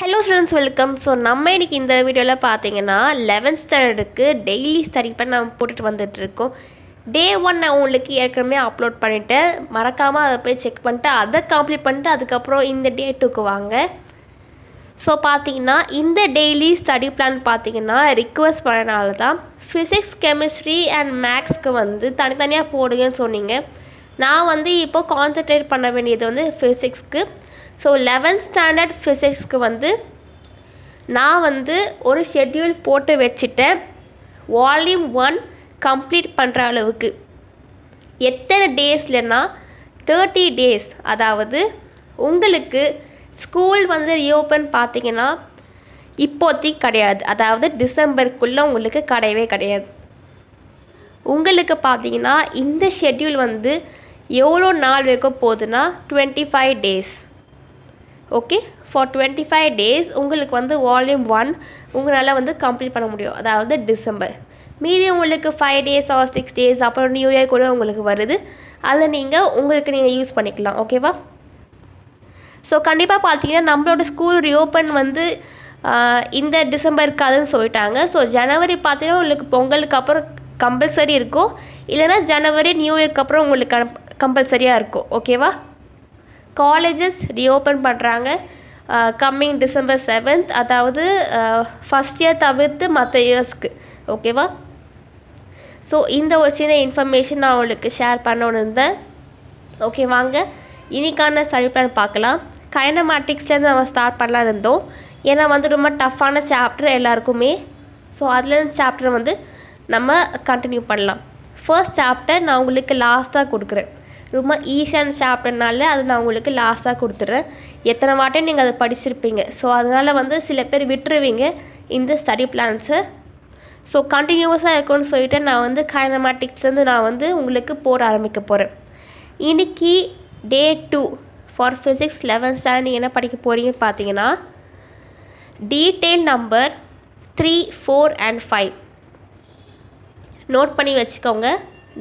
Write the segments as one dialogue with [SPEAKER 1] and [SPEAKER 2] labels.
[SPEAKER 1] hello students welcome so நம்ம இன்றைக்கி இந்த வீடியோவில் பார்த்தீங்கன்னா லெவன்த் ஸ்டாண்டர்டுக்கு டெய்லி ஸ்டடி பண்ண நம்ம போட்டுட்டு வந்துட்டுருக்கோம் டே ஒன் நான் உங்களுக்கு ஏற்கனவே அப்லோட் பண்ணிவிட்டேன் மறக்காமல் அதை போய் செக் பண்ணிட்டு அதை கம்ப்ளீட் பண்ணிட்டு அதுக்கப்புறம் இந்த டே டூக்கு வாங்க ஸோ பார்த்தீங்கன்னா இந்த டெய்லி ஸ்டடி பிளான் பார்த்தீங்கன்னா ரிக்வஸ்ட் பண்ணனால தான் ஃபிசிக்ஸ் கெமிஸ்ட்ரி அண்ட் மேக்ஸ்க்கு வந்து தனித்தனியாக போடுங்கன்னு சொன்னீங்க நான் வந்து இப்போது கான்சென்ட்ரேட் பண்ண வேண்டியது வந்து ஃபிசிக்ஸ்க்கு ஸோ லெவன்த் ஸ்டாண்டர்ட் ஃபிசிக்ஸ்க்கு வந்து நான் வந்து ஒரு ஷெட்யூல் போட்டு வச்சுட்டேன் வால்யூம் ஒன் கம்ப்ளீட் பண்ணுற அளவுக்கு எத்தனை டேஸ்லன்னா தேர்ட்டி டேஸ் அதாவது உங்களுக்கு ஸ்கூல் வந்து ரீஓப்பன் பார்த்தீங்கன்னா இப்போதைக்கு கிடையாது அதாவது டிசம்பருக்குள்ளே உங்களுக்கு கிடையவே கிடையாது உங்களுக்கு பார்த்தீங்கன்னா இந்த ஷெட்யூல் வந்து எவ்வளோ நாள் வைக்க போகுதுன்னா twenty five days okay for twenty five days உங்களுக்கு வந்து வால்யூம் ஒன் உங்களால் வந்து கம்ப்ளீட் பண்ண முடியும் அதாவது டிசம்பர் மீதி உங்களுக்கு five days or six days அப்புறம் நியூ இயர் கூட உங்களுக்கு வருது அதை நீங்கள் உங்களுக்கு நீங்கள் யூஸ் பண்ணிக்கலாம் ஓகேவா ஸோ கண்டிப்பாக பார்த்தீங்கன்னா நம்மளோட ஸ்கூல் ரீஓப்பன் வந்து இந்த டிசம்பர் இருக்காதுன்னு சொல்லிட்டாங்க ஸோ ஜனவரி பார்த்தீங்கன்னா உங்களுக்கு பொங்கலுக்கு அப்புறம் கம்பல்சரி இருக்கும் இல்லைனா ஜனவரி நியூ இயர்க்கு அப்புறம் உங்களுக்கு கம்பல்சரியாக இருக்கும் ஓகேவா காலேஜஸ் ரீஓப்பன் பண்ணுறாங்க கம்மிங் டிசம்பர் செவன்த் அதாவது ஃபஸ்ட் இயர் தவிர்த்து மற்ற இயர்ஸ்க்கு ஓகேவா ஸோ இந்த ஒரு சின்ன இன்ஃபர்மேஷன் நான் உங்களுக்கு ஷேர் பண்ணணும் இருந்தேன் ஓகே வாங்க இன்றைக்கான ஸ்டடி பிளான் பார்க்கலாம் கைனமேட்டிக்ஸ்லேருந்து நம்ம ஸ்டார்ட் பண்ணலாம் இருந்தோம் ஏன்னா வந்து ரொம்ப டஃப்பான சாப்டர் எல்லாருக்குமே ஸோ அதுலேருந்து சாப்டர் வந்து நம்ம கண்டினியூ பண்ணலாம் ஃபர்ஸ்ட் சாப்டர் நான் உங்களுக்கு லாஸ்ட்டாக கொடுக்குறேன் ரொம்ப ஈஸியான சாப்பிட்றதுனால அது நான் உங்களுக்கு லாஸ்ட்டாக கொடுத்துட்றேன் எத்தனை வாட்டையும் நீங்கள் அதை படிச்சிருப்பீங்க ஸோ அதனால் வந்து சில பேர் விட்டுருவீங்க இந்த ஸ்டடி பிளான்ஸு ஸோ கண்டினியூவஸாக இருக்கும்னு சொல்லிட்டு நான் வந்து கைனமேட்டிக்ஸ்லேருந்து நான் வந்து உங்களுக்கு போட ஆரம்பிக்க போகிறேன் இன்றைக்கி day two for physics eleventh standard என்ன படிக்க போகிறீங்கன்னு பார்த்தீங்கன்னா detail number three four and five note பண்ணி வச்சுக்கோங்க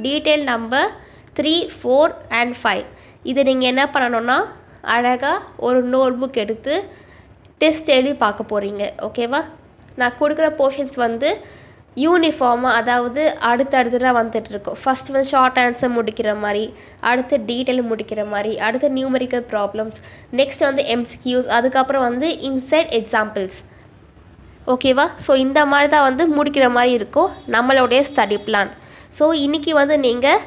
[SPEAKER 1] detail number three four and five இதை நீங்கள் என்ன பண்ணணுன்னா அழகாக ஒரு நோட் புக் எடுத்து டெஸ்ட் எழுதி பார்க்க போகிறீங்க ஓகேவா நான் கொடுக்குற போர்ஷன்ஸ் வந்து யூனிஃபார்மாக அதாவது அடுத்தடுத்து தான் வந்துட்டுருக்கோம் ஃபஸ்ட் வந்து ஷார்ட் ஆன்சர் முடிக்கிற மாதிரி அடுத்து டீட்டெயில் முடிக்கிற மாதிரி அடுத்து நியூமெரிக்கல் ப்ராப்ளம்ஸ் நெக்ஸ்ட் வந்து எம்ஸ்கியூஸ் அதுக்கப்புறம் வந்து இன்சைட் எக்ஸாம்பிள்ஸ் ஓகேவா ஸோ இந்த மாதிரி தான் வந்து முடிக்கிற மாதிரி இருக்கும் நம்மளுடைய ஸ்டடி பிளான் ஸோ இன்றைக்கி வந்து நீங்கள்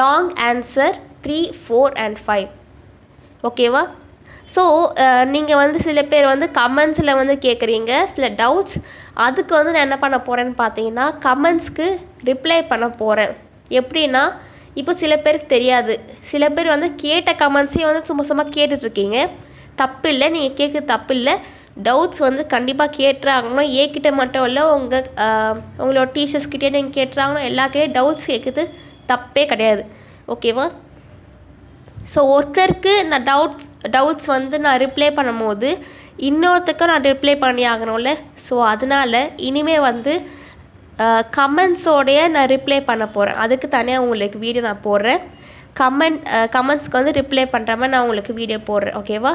[SPEAKER 1] long answer three four and five ஓகேவா ஸோ நீங்கள் வந்து சில பேர் வந்து கமெண்ட்ஸில் வந்து கேட்குறீங்க சில டவுட்ஸ் அதுக்கு வந்து நான் என்ன பண்ண போகிறேன்னு பார்த்தீங்கன்னா கமெண்ட்ஸ்க்கு ரிப்ளை பண்ண போகிறேன் எப்படின்னா இப்போ சில பேருக்கு தெரியாது சில பேர் வந்து கேட்ட கமெண்ட்ஸையும் வந்து சும்மா சும்மா கேட்டுட்ருக்கீங்க தப்பு இல்லை நீங்கள் கேட்க தப்பு இல்லை டவுட்ஸ் வந்து கண்டிப்பாக கேட்டுறாங்கன்னா ஏக்கிட்ட மட்டும் இல்லை உங்கள் உங்களோட டீச்சர்ஸ்கிட்டே நீங்கள் கேட்டுறாங்கணும் எல்லாக்கிட்டே டவுட்ஸ் கேட்குது தப்பே கிடையாது ஓகேவா ஸோ ஒருத்தருக்கு நான் டவுட்ஸ் டவுட்ஸ் வந்து நான் ரிப்ளை பண்ணும்போது இன்னொருத்தருக்கும் நான் ரிப்ளை பண்ணி ஆகணும்ல ஸோ அதனால் இனிமேல் வந்து கமெண்ட்ஸோடைய நான் ரிப்ளை பண்ண போகிறேன் அதுக்கு தனியாக உங்களுக்கு வீடியோ நான் போடுறேன் கமெண்ட் கமெண்ட்ஸ்க்கு வந்து ரிப்ளை பண்ணுற மாதிரி நான் உங்களுக்கு வீடியோ போடுறேன் ஓகேவா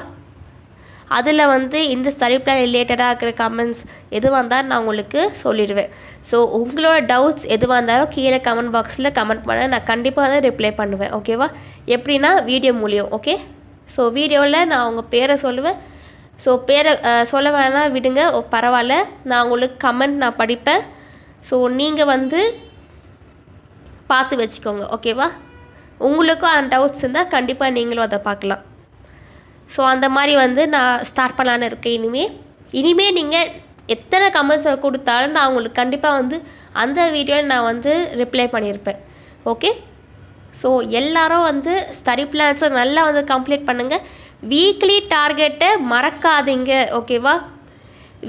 [SPEAKER 1] அதில் வந்து இந்த ஸ்டடி பிளான் ரிலேட்டடாக இருக்கிற கமெண்ட்ஸ் எதுவாக இருந்தாலும் நான் உங்களுக்கு சொல்லிடுவேன் ஸோ உங்களோட டவுட்ஸ் எதுவாக இருந்தாலும் கீழே கமெண்ட் பாக்ஸில் கமெண்ட் பண்ண நான் கண்டிப்பாக தான் ரிப்ளை பண்ணுவேன் ஓகேவா எப்படின்னா வீடியோ மூலியம் ஓகே ஸோ வீடியோவில் நான் அவங்க பேரை சொல்லுவேன் ஸோ பேரை சொல்ல வேணா விடுங்க பரவாயில்ல நான் உங்களுக்கு கமெண்ட் நான் படிப்பேன் ஸோ நீங்கள் வந்து பார்த்து வச்சுக்கோங்க ஓகேவா உங்களுக்கும் அந்த டவுட்ஸ் இருந்தால் கண்டிப்பாக நீங்களும் அதை பார்க்கலாம் ஸோ அந்த மாதிரி வந்து நான் ஸ்டார்ட் பண்ணலான்னு இருக்கேன் இனிமேல் இனிமேல் நீங்கள் எத்தனை கமெண்ட்ஸை கொடுத்தாலும் நான் உங்களுக்கு கண்டிப்பாக வந்து அந்த வீடியோ நான் வந்து ரிப்ளை பண்ணியிருப்பேன் ஓகே ஸோ எல்லாரும் வந்து ஸ்டடி பிளான்ஸை நல்லா வந்து கம்ப்ளீட் பண்ணுங்கள் வீக்லி டார்கெட்டை மறக்காதீங்க ஓகேவா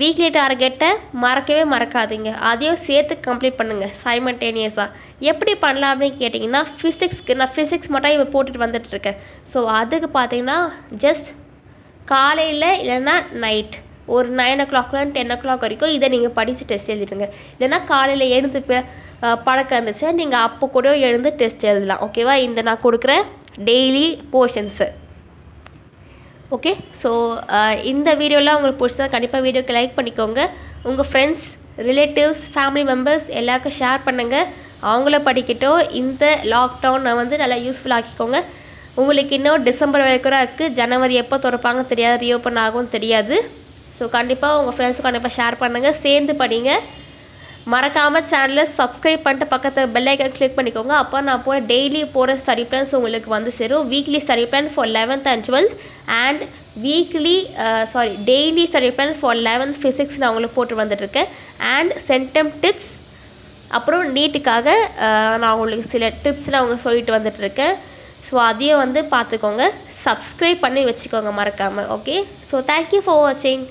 [SPEAKER 1] வீக்லி டார்கெட்டை மறக்கவே மறக்காதீங்க அதையும் சேர்த்து கம்ப்ளீட் பண்ணுங்கள் சைமண்டேனியஸாக எப்படி பண்ணலாம் அப்படின்னு கேட்டிங்கன்னா ஃபிசிக்ஸ்க்கு நான் ஃபிசிக்ஸ் மட்டும் இப்போ போட்டுட்டு வந்துட்டுருக்கேன் ஸோ அதுக்கு பார்த்தீங்கன்னா ஜஸ்ட் காலையில் இல்லைன்னா நைட் ஒரு நைன் ஓ கிளாக்லாம் டென் ஓ கிளாக் வரைக்கும் இதை நீங்கள் படித்து டெஸ்ட் எழுதிடுங்க இல்லைன்னா காலையில் எழுந்து பழக்கம் இருந்துச்சு நீங்கள் அப்போ கூட எழுந்து டெஸ்ட் எழுதலாம் ஓகேவா இந்த நான் கொடுக்குற daily portions okay so uh, இந்த வீடியோலாம் உங்களுக்கு பிடிச்சதா கண்டிப்பாக வீடியோக்கு லைக் பண்ணிக்கோங்க உங்கள் ஃப்ரெண்ட்ஸ் ரிலேட்டிவ்ஸ் ஃபேமிலி மெம்பர்ஸ் எல்லாருக்கும் ஷேர் பண்ணுங்கள் அவங்கள படிக்கட்டும் இந்த லாக்டவுனை வந்து நல்லா யூஸ்ஃபுல் ஆக்கிக்கோங்க உங்களுக்கு இன்னும் டிசம்பர் வரைக்கும் இருக்குது ஜனவரி எப்போ திறப்பாங்க தெரியாது ரீஓப்பன் ஆகும் தெரியாது ஸோ கண்டிப்பாக உங்கள் ஃப்ரெண்ட்ஸுக்கு கண்டிப்பாக ஷேர் பண்ணுங்கள் சேர்ந்து படிங்க மறக்காமல் சேனலை சப்ஸ்கிரைப் பண்ணிட்டு பக்கத்தில் பெல்லைக்கன் கிளிக் பண்ணிக்கோங்க அப்போ நான் போகிற டெய்லி போகிற ஸ்டடி பிளான்ஸ் உங்களுக்கு வந்து சேரும் weekly study plan for eleventh and twelfth and weekly sorry daily study plan for eleventh physics நான் உங்களுக்கு போட்டு வந்துட்டுருக்கேன் அண்ட் சென்டம் டிப்ஸ் அப்புறம் நீட்டுக்காக uh, நான் உங்களுக்கு சில டிப்ஸ்லாம் அவங்க சொல்லிட்டு வந்துட்டுருக்கேன் ஸோ அதையும் வந்து பார்த்துக்கோங்க சப்ஸ்கிரைப் பண்ணி வச்சுக்கோங்க மறக்காமல் ஓகே ஸோ தேங்க்யூ ஃபார் வாட்சிங்